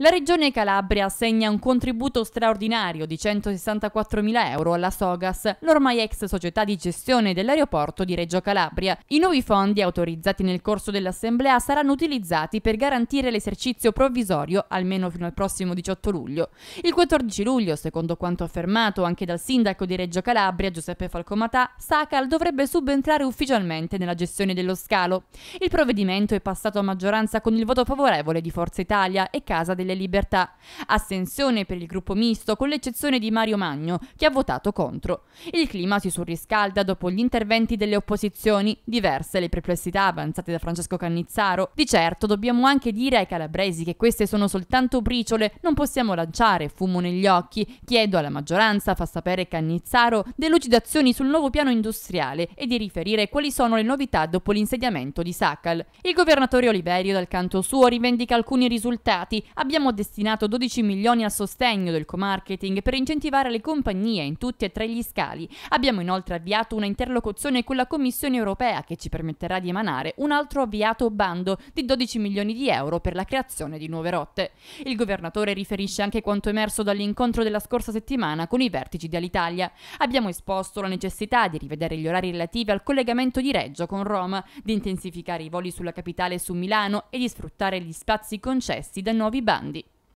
La Regione Calabria assegna un contributo straordinario di 164.000 euro alla Sogas, l'ormai ex società di gestione dell'aeroporto di Reggio Calabria. I nuovi fondi autorizzati nel corso dell'Assemblea saranno utilizzati per garantire l'esercizio provvisorio almeno fino al prossimo 18 luglio. Il 14 luglio, secondo quanto affermato anche dal sindaco di Reggio Calabria, Giuseppe Falcomatà, Sacal dovrebbe subentrare ufficialmente nella gestione dello scalo. Il provvedimento è passato a maggioranza con il voto favorevole di Forza Italia e Casa del delle Libertà. Astensione per il gruppo misto, con l'eccezione di Mario Magno, che ha votato contro. Il clima si surriscalda dopo gli interventi delle opposizioni, diverse le perplessità avanzate da Francesco Cannizzaro. Di certo, dobbiamo anche dire ai calabresi che queste sono soltanto briciole, non possiamo lanciare fumo negli occhi. Chiedo alla maggioranza, fa sapere Cannizzaro, delucidazioni sul nuovo piano industriale e di riferire quali sono le novità dopo l'insediamento di Sacal. Il governatore Oliverio, dal canto suo, rivendica alcuni risultati. Abbiamo Abbiamo destinato 12 milioni a sostegno del co-marketing per incentivare le compagnie in tutti e tre gli scali. Abbiamo inoltre avviato una interlocuzione con la Commissione europea che ci permetterà di emanare un altro avviato bando di 12 milioni di euro per la creazione di nuove rotte. Il governatore riferisce anche quanto emerso dall'incontro della scorsa settimana con i vertici di Abbiamo esposto la necessità di rivedere gli orari relativi al collegamento di Reggio con Roma, di intensificare i voli sulla capitale e su Milano e di sfruttare gli spazi concessi da nuovi bandi 上帝。